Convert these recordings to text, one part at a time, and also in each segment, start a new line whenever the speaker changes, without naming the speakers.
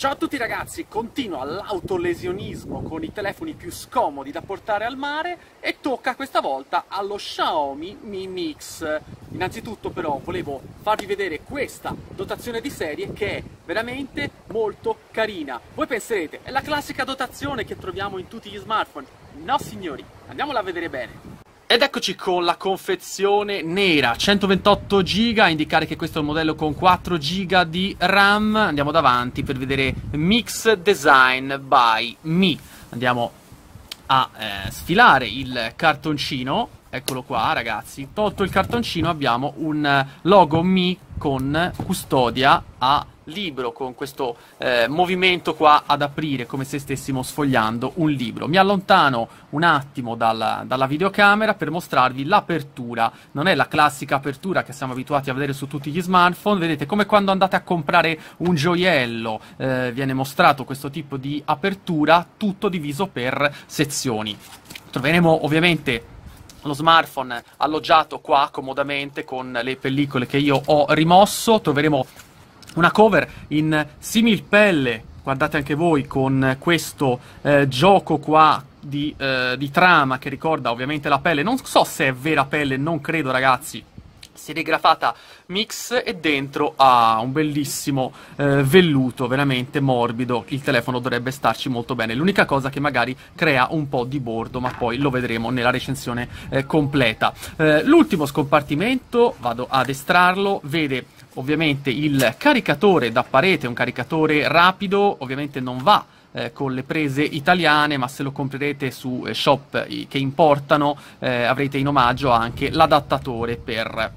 Ciao a tutti ragazzi, continua l'autolesionismo con i telefoni più scomodi da portare al mare e tocca questa volta allo Xiaomi Mi Mix. Innanzitutto però volevo farvi vedere questa dotazione di serie che è veramente molto carina. Voi penserete, è la classica dotazione che troviamo in tutti gli smartphone? No signori, andiamola a vedere bene. Ed eccoci con la confezione nera, 128 giga, a indicare che questo è un modello con 4 giga di RAM. Andiamo davanti per vedere Mix Design by Me. Andiamo a eh, sfilare il cartoncino, eccolo qua ragazzi. Tolto il cartoncino abbiamo un logo Mi con custodia a libro con questo eh, movimento qua ad aprire come se stessimo sfogliando un libro. Mi allontano un attimo dalla, dalla videocamera per mostrarvi l'apertura. Non è la classica apertura che siamo abituati a vedere su tutti gli smartphone, vedete come quando andate a comprare un gioiello eh, viene mostrato questo tipo di apertura, tutto diviso per sezioni. Troveremo ovviamente lo smartphone alloggiato qua comodamente con le pellicole che io ho rimosso. Troveremo una cover in similpelle, guardate anche voi, con questo eh, gioco qua di, eh, di trama che ricorda ovviamente la pelle. Non so se è vera pelle, non credo ragazzi serigrafata mix e dentro ha ah, un bellissimo eh, velluto veramente morbido il telefono dovrebbe starci molto bene l'unica cosa che magari crea un po' di bordo ma poi lo vedremo nella recensione eh, completa eh, l'ultimo scompartimento vado ad estrarlo vede ovviamente il caricatore da parete, un caricatore rapido, ovviamente non va eh, con le prese italiane, ma se lo comprerete su eh, shop che importano eh, avrete in omaggio anche l'adattatore per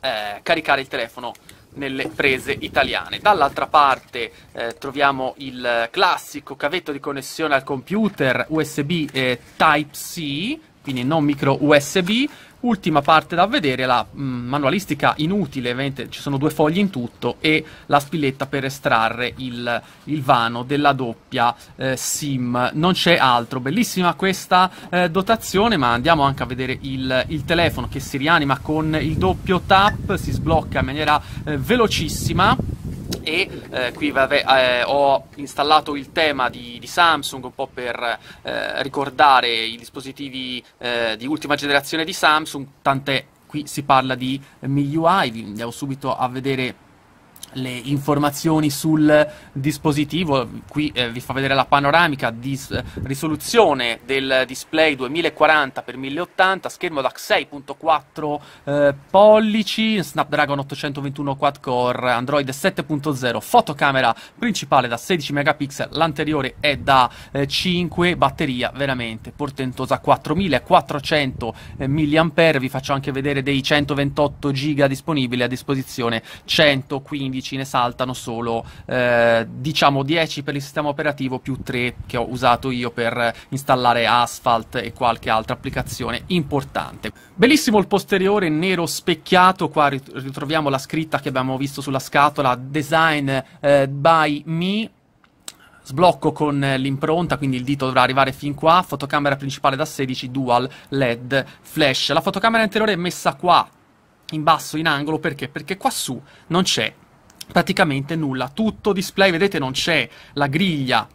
eh, caricare il telefono nelle prese italiane. Dall'altra parte eh, troviamo il classico cavetto di connessione al computer USB eh, Type-C quindi non micro USB. Ultima parte da vedere, la mh, mm, manualistica inutile, ovviamente ci sono due fogli in tutto e la spilletta per estrarre il, il vano della doppia eh, SIM, non c'è altro, bellissima questa eh, dotazione, ma andiamo anche a vedere il, il, telefono che si rianima con il doppio tap, si sblocca in maniera eh, velocissima e eh, qui vabbè, eh, ho installato il tema di, di Samsung un po' per eh, ricordare i dispositivi eh, di ultima generazione di Samsung, tant'è qui si parla di MIUI, vi andiamo subito a vedere le informazioni sul dispositivo, qui eh, vi fa vedere la panoramica di risoluzione del display 2040x1080, schermo da 6.4 eh, pollici, Snapdragon 821 quad-core, Android 7.0, fotocamera principale da 16 megapixel, l'anteriore è da eh, 5, batteria veramente portentosa 4400 eh, mAh, vi faccio anche vedere dei 128 giga disponibili a disposizione, 115 vicine saltano solo eh, diciamo 10 per il sistema operativo più 3 che ho usato io per installare Asphalt e qualche altra applicazione importante. Bellissimo il posteriore nero specchiato, qua ritroviamo la scritta che abbiamo visto sulla scatola Design eh, by me sblocco con l'impronta, quindi il dito dovrà arrivare fin qua, fotocamera principale da 16, dual LED flash. La fotocamera anteriore è messa qua, in basso, in angolo, perché? Perché qua su non c'è praticamente nulla, tutto display, vedete non c'è la griglia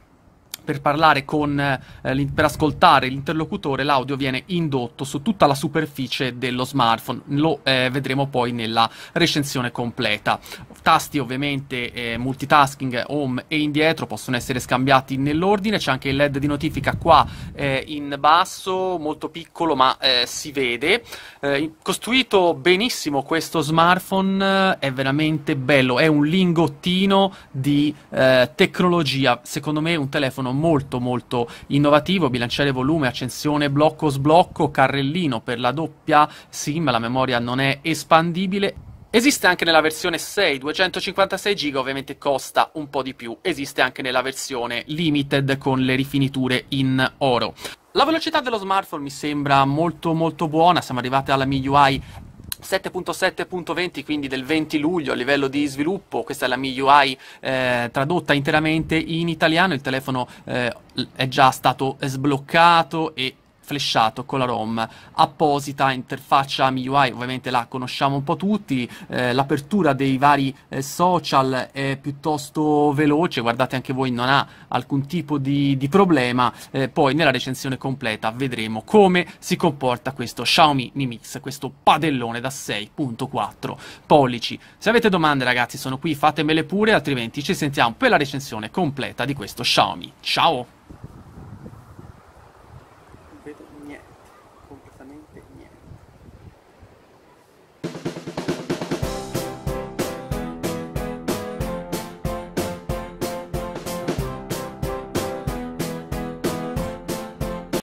per parlare con, eh, per ascoltare l'interlocutore, l'audio viene indotto su tutta la superficie dello smartphone. Lo eh, vedremo poi nella recensione completa. Tasti ovviamente eh, multitasking, home e indietro possono essere scambiati nell'ordine. C'è anche il LED di notifica qua eh, in basso, molto piccolo ma eh, si vede. Eh, costruito benissimo questo smartphone, è veramente bello. È un lingottino di tecnologia. Secondo me è un telefono molto molto innovativo, bilanciere volume, accensione, blocco, sblocco, carrellino per la doppia SIM, la memoria non è espandibile Esiste anche nella versione 6, 256 GB ovviamente costa un po' di più, esiste anche nella versione limited con le rifiniture in oro. La velocità dello smartphone mi sembra molto molto buona, siamo arrivati alla MIUI 7.7.20, quindi del 20 luglio a livello di sviluppo, questa è la MIUI eh, tradotta interamente in italiano, il telefono eh, è già stato sbloccato e flesciato con la ROM apposita, interfaccia MIUI, ovviamente la conosciamo un po' tutti, eh, l'apertura dei vari eh, social è piuttosto veloce, guardate anche voi non ha alcun tipo di, di problema, eh, poi nella recensione completa vedremo come si comporta questo Xiaomi Mi Mix, questo padellone da 6.4 pollici. Se avete domande ragazzi sono qui, fatemele pure, altrimenti ci sentiamo per la recensione completa di questo Xiaomi. Ciao!